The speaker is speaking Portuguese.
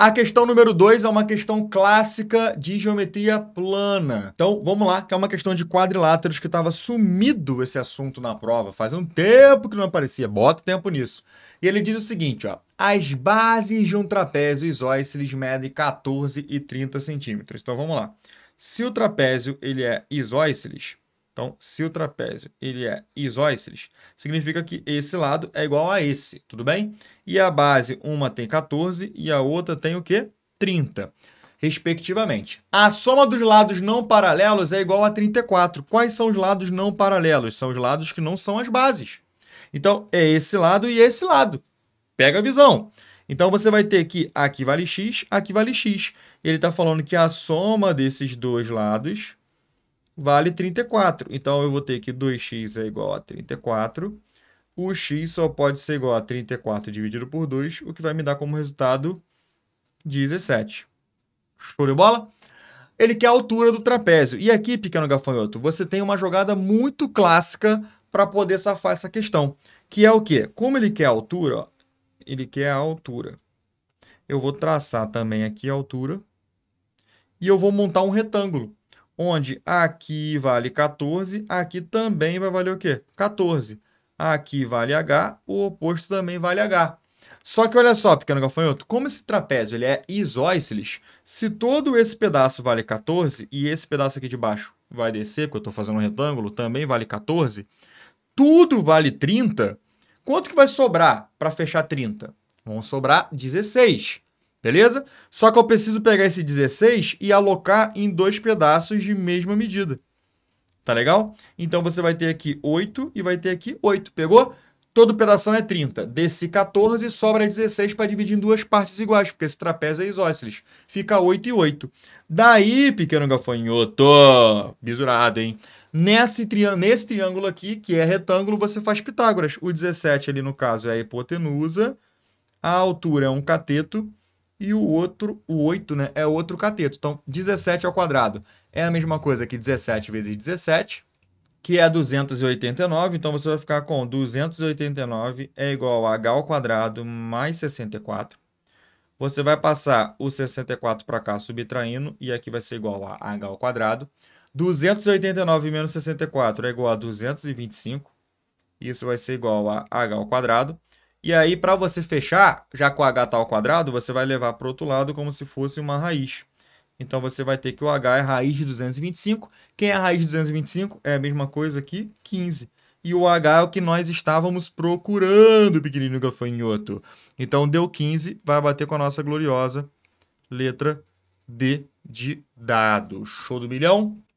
A questão número 2 é uma questão clássica de geometria plana. Então, vamos lá, que é uma questão de quadriláteros que estava sumido esse assunto na prova. Faz um tempo que não aparecia, bota tempo nisso. E ele diz o seguinte, ó. As bases de um trapézio isósceles medem 14 e 30 centímetros. Então, vamos lá. Se o trapézio ele é isósceles, então, se o trapézio ele é isósceles, significa que esse lado é igual a esse, tudo bem? E a base, uma tem 14 e a outra tem o quê? 30, respectivamente. A soma dos lados não paralelos é igual a 34. Quais são os lados não paralelos? São os lados que não são as bases. Então, é esse lado e esse lado. Pega a visão. Então, você vai ter que aqui vale x, aqui vale x. Ele está falando que a soma desses dois lados vale 34. Então, eu vou ter que 2x é igual a 34. O x só pode ser igual a 34 dividido por 2, o que vai me dar como resultado 17. Show de bola? Ele quer a altura do trapézio. E aqui, pequeno gafanhoto, você tem uma jogada muito clássica para poder safar essa questão, que é o quê? Como ele quer a altura, ó, ele quer a altura. Eu vou traçar também aqui a altura e eu vou montar um retângulo onde aqui vale 14, aqui também vai valer o quê? 14. Aqui vale H, o oposto também vale H. Só que olha só, pequeno gafanhoto, como esse trapézio ele é isósceles, se todo esse pedaço vale 14 e esse pedaço aqui de baixo vai descer, porque eu estou fazendo um retângulo, também vale 14, tudo vale 30, quanto que vai sobrar para fechar 30? Vão sobrar 16. Beleza? Só que eu preciso pegar esse 16 e alocar em dois pedaços de mesma medida. Tá legal? Então você vai ter aqui 8 e vai ter aqui 8. Pegou? Todo pedaço é 30. Desse 14, sobra 16 para dividir em duas partes iguais, porque esse trapézio é isósceles. Fica 8 e 8. Daí, pequeno gafanhoto, bisurado, hein? Nesse, nesse triângulo aqui, que é retângulo, você faz Pitágoras. O 17 ali, no caso, é a hipotenusa. A altura é um cateto. E o outro, o 8, né, é outro cateto. Então, 17 ao quadrado é a mesma coisa que 17 vezes 17, que é 289. Então, você vai ficar com 289 é igual a h ao quadrado mais 64. Você vai passar o 64 para cá subtraindo, e aqui vai ser igual a h ao quadrado. 289 menos 64 é igual a 225. Isso vai ser igual a h ao quadrado. E aí, para você fechar, já com h está ao quadrado, você vai levar para o outro lado como se fosse uma raiz. Então, você vai ter que o h é raiz de 225. Quem é a raiz de 225? É a mesma coisa aqui, 15. E o h é o que nós estávamos procurando, pequenino gafanhoto. Então, deu 15, vai bater com a nossa gloriosa letra D de dado. Show do milhão?